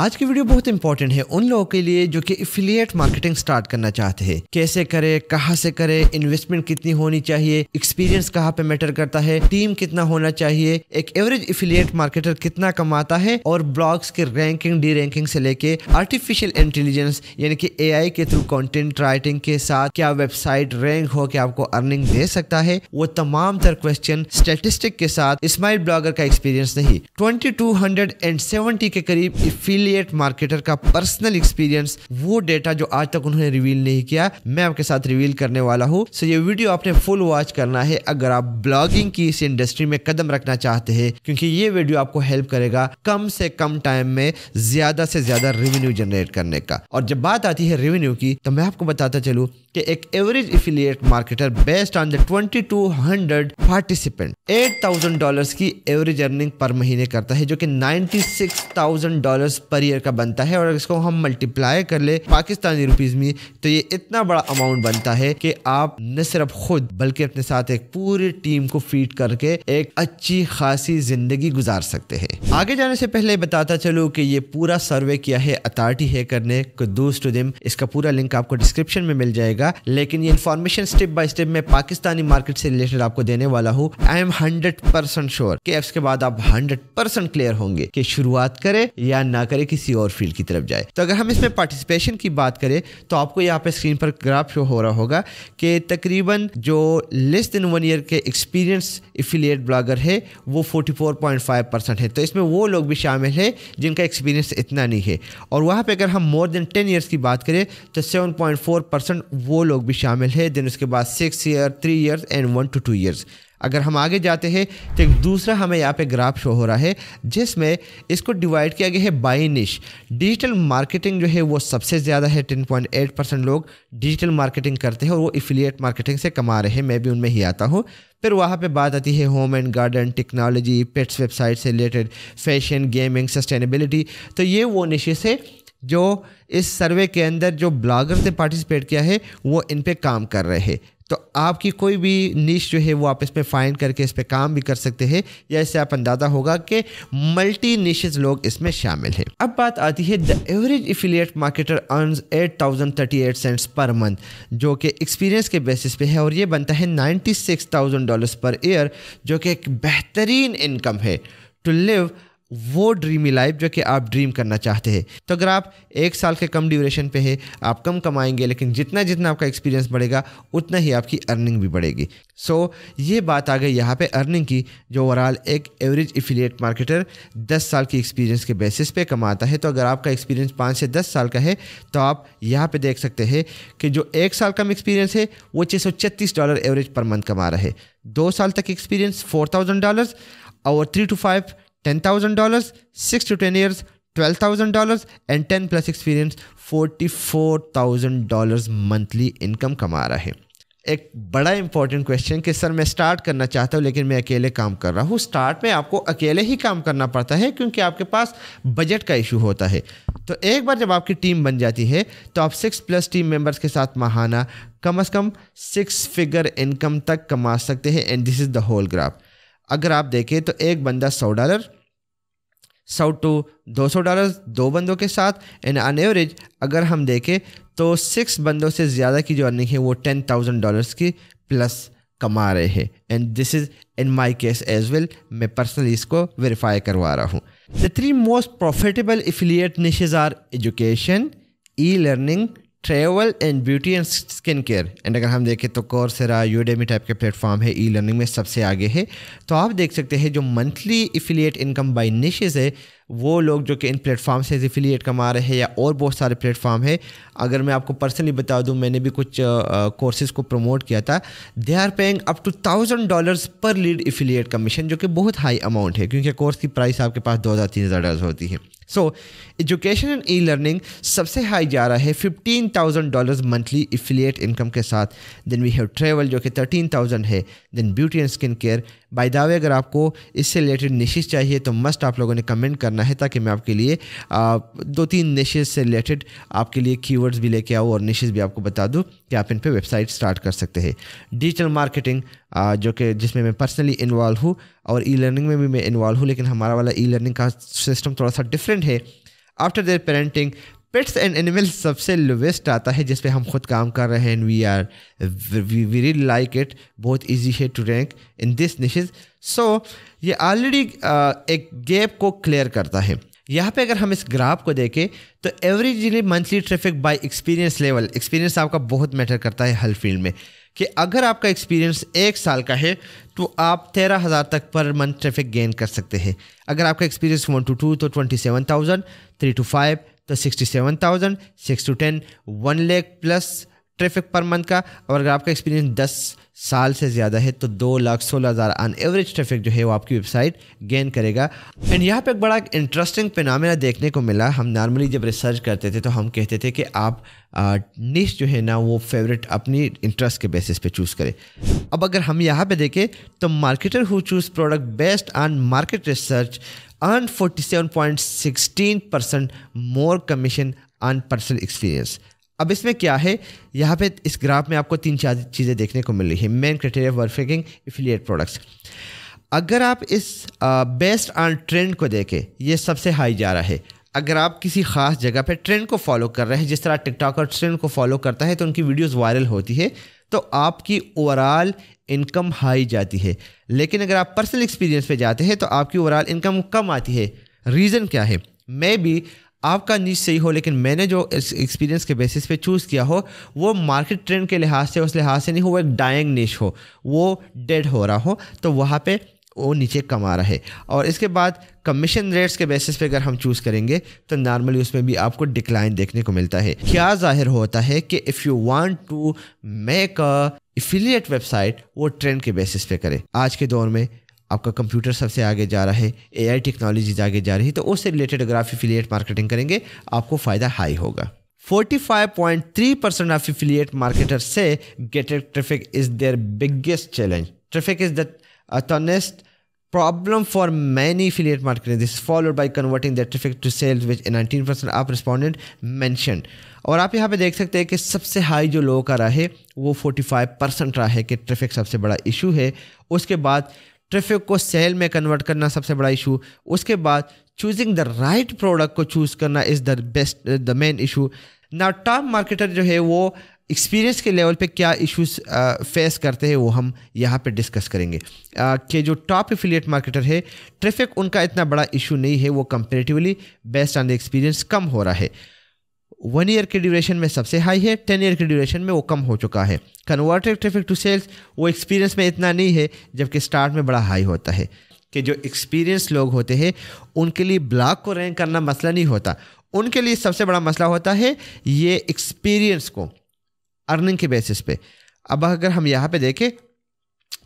आज की वीडियो बहुत इंपॉर्टेंट है उन लोगों के लिए जो कि एफिलिएट मार्केटिंग स्टार्ट करना चाहते हैं कैसे करें कहां से करें इन्वेस्टमेंट कितनी होनी चाहिए एक्सपीरियंस कहाँ पे मैटर करता है टीम कितना होना चाहिए एक एवरेज एफिलिएट मार्केटर कितना कमाता है और ब्लॉग्स के रैंकिंग डी रैंकिंग से लेके आर्टिफिशियल इंटेलिजेंस यानी कि ए के थ्रू कॉन्टेंट राइटिंग के साथ क्या वेबसाइट रैंक हो के आपको अर्निंग दे सकता है वो तमाम तर क्वेश्चन स्टेटिस्टिक के साथ स्माइल ब्लॉगर का एक्सपीरियंस नहीं ट्वेंटी के करीब एफिलियट मार्केटर का पर्सनल एक्सपीरियंस वो डेटा जो आज तक उन्होंने रिवील नहीं किया मैं आपके साथ रिवील करने वाला हूँ सो ये वीडियो आपने फुल वॉच करना है अगर आप ब्लॉगिंग की इस इंडस्ट्री में कदम रखना चाहते हैं क्योंकि ये वीडियो आपको हेल्प करेगा कम से कम टाइम में ज्यादा से ज्यादा रेवेन्यू जनरेट करने का और जब बात आती है रेवेन्यू की तो मैं आपको बताता चलू कि एक average affiliate marketer based on the twenty two hundred participant eight thousand dollar की एवरेज अर्निंग पर महीने करता है जो कि ninety six thousand dollar per year का बनता है और इसको हम मल्टीप्लाई कर ले पाकिस्तानी रुपीज़ में तो ये इतना बड़ा अमाउंट बनता है कि आप न सिर्फ खुद बल्कि अपने साथ एक पूरी टीम को फीड करके एक अच्छी खासी ज़िंदगी गुजार सकते हैं आगे जाने से पहले बताता चलो कि ये पूरा सर्वे किया है अथॉरिटी है करने को टू इसका पूरा लिंक आपको डिस्क्रिप्शन में मिल जाएगा लेकिन ये इन्फॉर्मेशन स्टेप बाय स्टेप मैं पाकिस्तानी मार्केट से रिलेटेड आपको देने वाला हूँ I am hundred percent sure के के बाद आप हंड्रेड परसेंट क्लियर होंगे कि शुरुआत करे या ना करे करे किसी और फील्ड की तरफ जाए तो अगर हम इसमें पार्टिसिपेशन की बात करें तो आपको यहाँ पे स्क्रीन पर ग्राफ शो हो रहा होगा कि तकरीबन जो लेस देन वन ईयर के एक्सपीरियंस एफिलियट ब्लॉगर है वो 44.5 परसेंट है तो इसमें वो लोग भी शामिल हैं जिनका एक्सपीरियंस इतना नहीं है और वहाँ पर अगर हम मोर देन टेन ईयर्स की बात करें तो फोर परसेंट वो लोग भी शामिल है देन उसके बाद six year three years and one to two years अगर हम आगे जाते हैं तो एक दूसरा हमें यहाँ पे ग्राफ शो हो रहा है जिसमें इसको डिवाइड किया गया है बाई निश डिजिटल मार्केटिंग जो है वो सबसे ज़्यादा है 10.8 परसेंट लोग डिजिटल मार्केटिंग करते हैं और वो इफिलियट मार्केटिंग से कमा रहे हैं मैं भी उनमें ही आता हूँ फिर वहाँ पे बात आती है home and garden technology pets website से रिलेटेड फैशन गेमिंग सस्टेनेबिलिटी तो ये वो निशेस है जो इस सर्वे के अंदर जो ब्लॉगर्स ने पार्टिसिपेट किया है वो इन पर काम कर रहे हैं तो आपकी कोई भी नीच जो है वो आप इस पर फाइंड करके इस पर काम भी कर सकते हैं या इससे आप अंदाज़ा होगा कि मल्टी निशेज लोग इसमें शामिल हैं अब बात आती है the average affiliate marketer earn eight thousand thirty eight cents per month जो कि एक्सपीरियंस के बेसिस पे है और ये बनता है ninety six thousand dollar per year जो कि एक बेहतरीन इनकम है टू लिव वो ड्रीमी लाइफ जो कि आप ड्रीम करना चाहते हैं तो अगर आप एक साल के कम ड्यूरेशन पे है आप कम कमाएंगे लेकिन जितना जितना आपका एक्सपीरियंस बढ़ेगा उतना ही आपकी अर्निंग भी बढ़ेगी सो so, ये बात आ गई यहाँ पे अर्निंग की जो ओवरऑल एक एवरेज एफिलिएट मार्केटर 10 साल की एक्सपीरियंस के बेसिस पे कमाता है तो अगर आपका एक्सपीरियंस पाँच से दस साल का है तो आप यहाँ पर देख सकते हैं कि जो एक साल कम एक्सपीरियंस है वो छः डॉलर एवरेज पर मंथ कमा रहा है दो साल तक एक्सपीरियंस फोर थाउजेंड डॉलर और three to five ten thousand dollars six to ten years twelve thousand dollars and ten plus experience forty four thousand dollars monthly income कमा रहा है एक बड़ा इंपॉर्टेंट क्वेश्चन कि सर मैं स्टार्ट करना चाहता हूँ लेकिन मैं अकेले काम कर रहा हूँ स्टार्ट में आपको अकेले ही काम करना पड़ता है क्योंकि आपके पास बजट का इशू होता है तो एक बार जब आपकी टीम बन जाती है तो आप सिक्स प्लस टीम मेंबर्स के साथ महाना कम अज़ कम सिक्स फिगर इनकम तक कमा सकते हैं and this is the whole graph अगर आप देखें तो एक बंदा सौ डॉलर सौ टू दो सौ डॉलर दो बंदों के साथ एंड ऑन एवरेज अगर हम देखें तो सिक्स बंदों से ज़्यादा की जो अर्निंग है वो टेन थाउजेंड डॉलर्स की प्लस कमा रहे हैं and this is in my case as well मैं पर्सनली इसको वेरीफाई करवा रहा हूँ the three most profitable affiliate niches are education e learning travel and beauty and skin care and अगर हम देखें तो कोर्सरा यूडेमी टाइप के प्लेटफॉर्म है ई लर्निंग में सबसे आगे है तो आप देख सकते हैं जो monthly affiliate income by niches है वो लोग जो कि इन प्लेटफॉर्म से एफिलिएट कमा रहे हैं या और बहुत सारे प्लेटफॉर्म है अगर मैं आपको पर्सनली बता दूं मैंने भी कुछ कोर्सेज़ को प्रमोट किया था they are paying up to thousand dollars per lead affiliate commission जो कि बहुत हाई अमाउंट है क्योंकि कोर्स की प्राइस आपके पास दो हज़ार तीन हज़ार डॉलर होती है so education and e learning सबसे हाई जा रहा है fifteen thousand dollar monthly affiliate income के साथ देन वी हैव ट्रेवल जो कि थर्टीन थाउजेंड है then beauty and skin care by दावे अगर आपको इससे रिलेटेड निशेज चाहिए तो मस्ट आप लोगों ने कमेंट करना है ताकि मैं आपके लिए आ, दो तीन निशेज से रिलेटेड आपके लिए कीवर्ड्स भी लेके आऊँ और निशेज भी आपको बता दूँ कि आप इन पर वेबसाइट स्टार्ट कर सकते हैं डिजिटल मार्केटिंग जो कि जिसमें मैं पर्सनली इन्वॉल्व हूँ और ई लर्निंग में भी मैं इन्वॉल्व हूँ लेकिन हमारा वाला ई लर्निंग का सिस्टम थोड़ा सा डिफरेंट है after there parenting pets and animals सबसे लोवेस्ट आता है जिस पर हम खुद काम कर रहे हैं we are we we really like it बहुत ईजी है to rank in this niches so ये ऑलरेडी एक गैप को क्लियर करता है यहाँ पे अगर हम इस ग्राफ को देखें तो averagely monthly traffic by experience level experience आपका बहुत मैटर करता है हर फील्ड में कि अगर आपका एक्सपीरियंस एक साल का है तो आप तेरह हज़ार तक पर मंथ ट्रैफिक गेन कर सकते हैं अगर आपका एक्सपीरियंस वन टू टू तो twenty seven thousand three to five तो sixty seven thousand six to ten one lakh plus traffic per month का और अगर आपका एक्सपीरियंस दस साल से ज़्यादा है तो दो लाख सोलह हज़ार ऑन एवरेज ट्रैफिक जो है वो आपकी वेबसाइट गेन करेगा एंड यहाँ पे एक बड़ा इंटरेस्टिंग पेनामिना देखने को मिला हम नॉर्मली जब रिसर्च करते थे तो हम कहते थे कि आप निश जो है ना वो फेवरेट अपनी इंटरेस्ट के बेसिस पे चूज़ करें अब अगर हम यहाँ पे देखें तो marketer who choose product based on market research earn forty seven point sixteen percent more commission on personal experience अब इसमें क्या है यहाँ पे इस ग्राफ में आपको तीन चार चीज़ें देखने को मिल रही है मेन क्राइटेरिया वर्फिकिंग एफिलिएट प्रोडक्ट्स अगर आप इस बेस्ट ऑन ट्रेंड को देखें ये सबसे हाई जा रहा है अगर आप किसी ख़ास जगह पर ट्रेंड को फॉलो कर रहे हैं जिस तरह टिकटॉक और ट्रेंड को फॉलो करता है तो उनकी वीडियोस वायरल होती है तो आपकी ओवरऑल इनकम हाई जाती है लेकिन अगर आप पर्सनल एक्सपीरियंस पे जाते हैं तो आपकी ओवरऑल इनकम कम आती है रीज़न क्या है मे बी आपका नीच सही हो लेकिन मैंने जो एक्सपीरियंस के बेसिस पे चूज़ किया हो वो मार्केट ट्रेंड के लिहाज से उस लिहाज से नहीं हो वो एक डाइंग नीच हो वो डेड हो रहा हो तो वहाँ पे वो नीचे कमा रहा है और इसके बाद कमीशन रेट्स के बेसिस पे अगर हम चूज़ करेंगे तो नॉर्मली उसमें भी आपको डिक्लाइन देखने को मिलता है क्या जाहिर होता है कि if you want to make a website वो ट्रेंड के बेसिस पे करें आज के दौर में आपका कंप्यूटर सबसे आगे जा रहा है एआई टेक्नोलॉजीज आगे जा रही है तो उससे रिलेटेड अगर आप एफिलिएट मार्केटिंग करेंगे आपको फ़ायदा हाई होगा 45.3 परसेंट ऑफ एफिलिएट मार्केटर से getting traffic is their biggest challenge traffic is दस्ट problem for many affiliate marketing this followed by converting by converting their traffic nineteen percent which respondent of और आप यहाँ पे देख सकते हैं कि सबसे हाई जो लोगों का रहा है वो 45 परसेंट रहा है कि ट्रैफिक सबसे बड़ा इशू है उसके बाद ट्रैफिक को सेल में कन्वर्ट करना सबसे बड़ा इशू उसके बाद चूजिंग द राइट प्रोडक्ट को चूज़ करना is the best the main issue ना टॉप मार्केटर जो है वो एक्सपीरियंस के लेवल पे क्या इश्यूज फेस uh, करते हैं वो हम यहाँ पे डिस्कस करेंगे आ, uh, कि जो टॉप एफिलिएट मार्केटर है ट्रैफिक उनका इतना बड़ा इशू नहीं है वो comparatively best on the experience कम हो रहा है वन ईयर के ड्यूरेशन में सबसे हाई है टेन ईयर के ड्यूरेशन में वो कम हो चुका है कन्वर्टेड ट्रैफिक टू सेल्स वो एक्सपीरियंस में इतना नहीं है जबकि स्टार्ट में बड़ा हाई होता है कि जो एक्सपीरियंस लोग होते हैं उनके लिए ब्लॉक को रैंक करना मसला नहीं होता उनके लिए सबसे बड़ा मसला होता है ये एक्सपीरियंस को अर्निंग के बेसिस पे अब अगर हम यहाँ पे देखें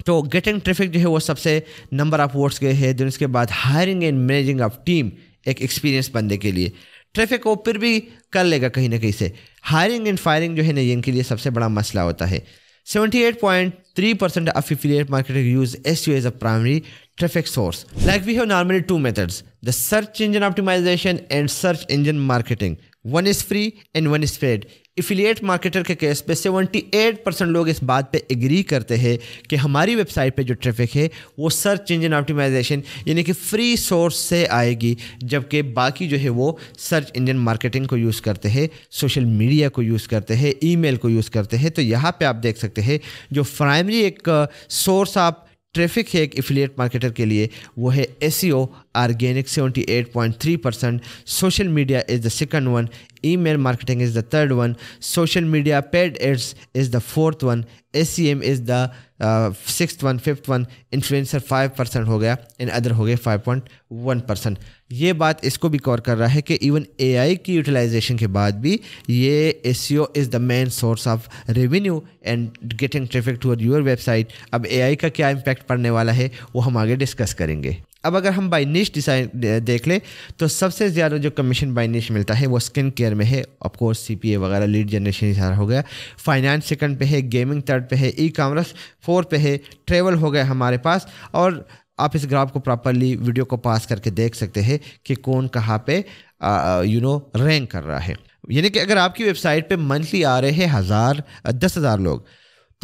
तो गेटिंग ट्रैफिक जो है वो सबसे नंबर ऑफ वोट्स गए हैं देन उसके बाद hiring and managing of team एक एक्सपीरियंस बंदे के लिए ट्रैफिक को फिर भी कर लेगा कहीं ना कहीं से हायरिंग एंड फायरिंग जो है ना इनके लिए सबसे बड़ा मसला होता है seventy eight point three percent of affiliate marketing use SEO as a primary traffic source like we have normally two methods the search engine optimization and search engine marketing one is free and one is paid affiliate marketer के case पे 78 percent लोग इस बात पे agree करते हैं कि हमारी वेबसाइट पे जो ट्रैफिक है वो सर्च इंजन ऑप्टिमाइजेशन यानी कि फ्री सोर्स से आएगी जबकि बाकी जो है वो सर्च इंजन मार्केटिंग को यूज़ करते हैं सोशल मीडिया को यूज़ करते हैं ईमेल को यूज़ करते हैं तो यहाँ पर आप देख सकते हैं जो प्राइमरी एक सोर्स uh, आप ट्रैफिक है एक एफिलिएट मार्केटर के लिए वो है S organic 78.3%, percent social media is the one, one marketing is the third one, social media paid ads is the fourth one, SEM is the uh, six one fifth one influencer five percent हो गया in other हो गए five point one percent ये बात इसको भी cover कर रहा है कि इवन एआई की यूटिलाइजेशन के बाद भी ये S is the main source of revenue and getting traffic to your website अब एआई का क्या इम्पैक्ट पड़ने वाला है वो हम आगे डिस्कस करेंगे अब अगर हम बाई निश डिसाइन देख लें तो सबसे ज़्यादा जो कमीशन बाई निश मिलता है वो स्किन केयर में है ऑफकोर्स सी पी ए वगैरह लीड जनरेशन सारा हो गया फाइनेंस सेकंड पे है गेमिंग थर्ड पे है ई कॉमर्स फोर पे है ट्रेवल हो गया हमारे पास और आप इस ग्राफ को प्रॉपरली वीडियो को पास करके देख सकते हैं कि कौन कहाँ पे यू नो रैंक कर रहा है यानी कि अगर आपकी वेबसाइट पे मंथली आ रहे हैं हज़ार दस हज़ार लोग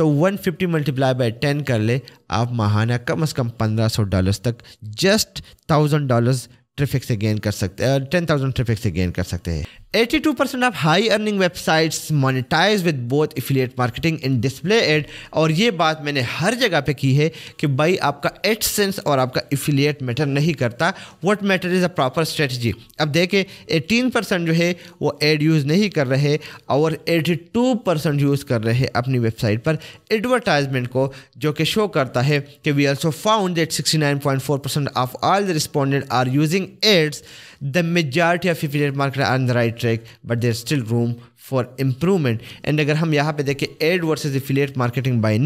तो 150 फिफ्टी मल्टीप्लाई बाई टेन कर ले आप माहाना कम से कम 1500 डॉलर्स तक जस्ट थाउजेंड डॉलर्स ट्रैफिक से गेन uh, कर सकते हैं टेन थाउजेंड ट्रैफिक से गेन कर सकते हैं eighty two percent of high earning websites monetize with both affiliate marketing in display ad और ये बात मैंने हर जगह पे की है कि भाई आपका एट सेंस और आपका इफिलियट मैटर नहीं करता what matter is a proper strategy अब देखें एटीन परसेंट जो है वो एड यूज़ नहीं कर रहे और एटी टू परसेंट यूज़ कर रहे अपनी वेबसाइट पर एडवर्टाइजमेंट को जो कि शो करता है कि we also found that four percent of all the respondent are using using ads, the majority of affiliate marketers are on the right track, but there's still room for improvement. And if we look at देखें ad versus affiliate marketing by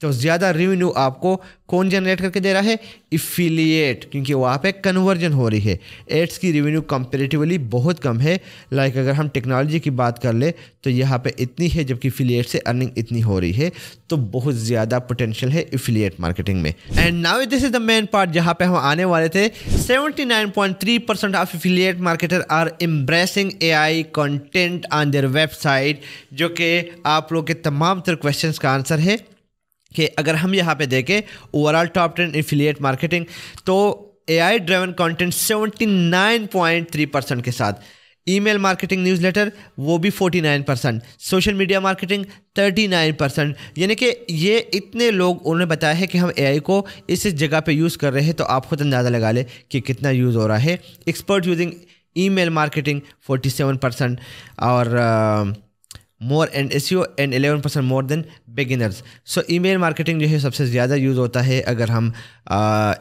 तो ज़्यादा revenue आपको कौन generate करके दे रहा है इफिलिएट क्योंकि वहाँ पे कन्वर्जन हो रही है एड्स की रेवेन्यू कंपेरेटिवली बहुत कम है लाइक अगर हम टेक्नोलॉजी की बात कर ले तो यहाँ पे इतनी है जबकि इफिलिएट से अर्निंग इतनी हो रही है तो बहुत ज़्यादा पोटेंशियल है इफिलिएट मार्केटिंग में and now this is the main part जहाँ पर हम आने वाले थे seventy of affiliate marketer are embracing a content on their website जो कि आप लोग के तमाम क्वेश्चन का आंसर है कि अगर हम यहाँ पे देखें overall top ten affiliate marketing तो AI driven content seventy nine point three percent के साथ email marketing newsletter वो भी nine percent social media marketing thirty nine percent यानी कि ये इतने लोग उन्होंने बताया है कि हम ए आई को इस जगह पर यूज़ कर रहे हैं तो आप खुद अंदाज़ा लगा लें कि कितना यूज़ हो रहा है expert using email marketing seven percent और आ, more and S and eleven percent more than beginners so email marketing जो है सबसे ज़्यादा यूज़ होता है अगर हम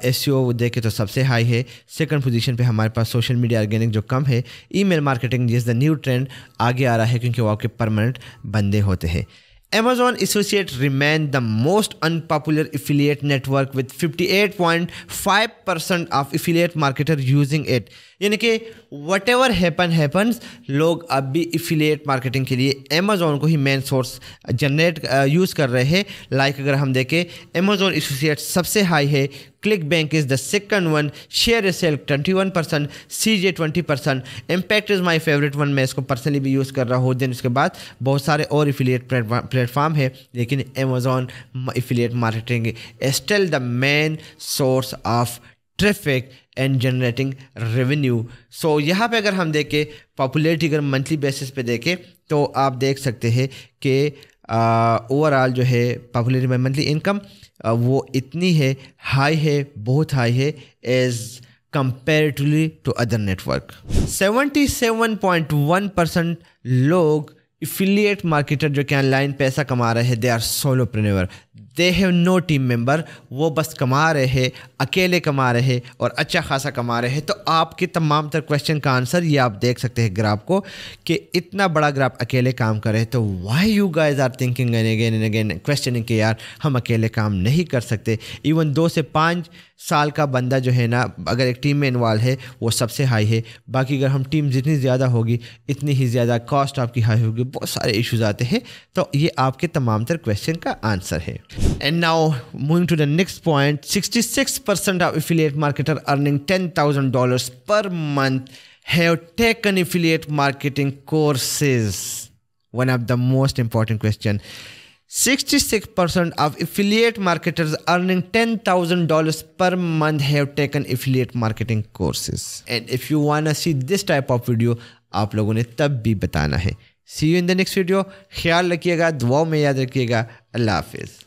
एस सी ओ देखें तो सबसे हाई है सेकंड पोजीशन पर हमारे पास सोशल मीडिया ऑर्गेनिक जो कम है ई मेल मार्केटिंग जिस द न्यू ट्रेंड आगे आ रहा है क्योंकि वो आपके परमानेंट बंदे होते हैं Amazon Associate remained the most unpopular affiliate network with 58.5% of affiliate marketer using it यानी कि वट एवर हैपन हैपन्स लोग अब भी एफिलिएट मार्केटिंग के लिए अमेज़ोन को ही मेन सोर्स जनरेट यूज़ कर रहे हैं लाइक like अगर हम देखें अमेज़ोन एसोसिएट सबसे हाई है ClickBank is the second one ShareASale twenty one percent C J twenty percent impact is my favourite one मैं इसको पर्सनली भी यूज़ कर रहा हूँ देन उसके बाद बहुत सारे और एफिलिएट प्लेटफॉर्म है लेकिन Amazon affiliate marketing still the main source of traffic and generating revenue so यहाँ पर अगर हम देखें पॉपुलरिटी अगर मंथली बेसिस पे देखें तो आप देख सकते हैं कि ओवरऑल जो है पॉपुलर मंथली इनकम वो इतनी है हाई है बहुत हाई है as comparatively to other network 77.1 percent लोग एफिलिएट मार्केटर जो कि ऑनलाइन पैसा कमा रहे हैं they are solo solopreneur they have no team member वो बस कमा रहे अकेले कमा रहे और अच्छा खासा कमा रहे तो आपके तमाम तर क्वेश्चन का आंसर ये आप देख सकते हैं ग्राफ को कि इतना बड़ा ग्राफ अकेले काम कर रहे तो why you guys are thinking again and again questioning के यार हम अकेले काम नहीं कर सकते इवन दो से पाँच साल का बंदा जो है ना अगर एक टीम में इन्वॉल्व है वो सबसे हाई है बाकी अगर हम टीम जितनी ज़्यादा होगी इतनी ही ज़्यादा कॉस्ट आपकी हाई होगी बहुत सारे इश्यूज आते हैं तो ये आपके तमाम तर क्वेश्चन का आंसर है and now moving to the next point sixty six percent of affiliate marketer earning ten thousand dollar per month have taken affiliate marketing courses one of the most important question 66% of affiliate marketers earning $10,000 per month have taken affiliate marketing courses. And if you wanna see this type of video, आप लोगों ने तब भी बताना है see you in the next video ख्याल रखिएगा दुआओं में याद रखिएगा अल्लाह हाफिज़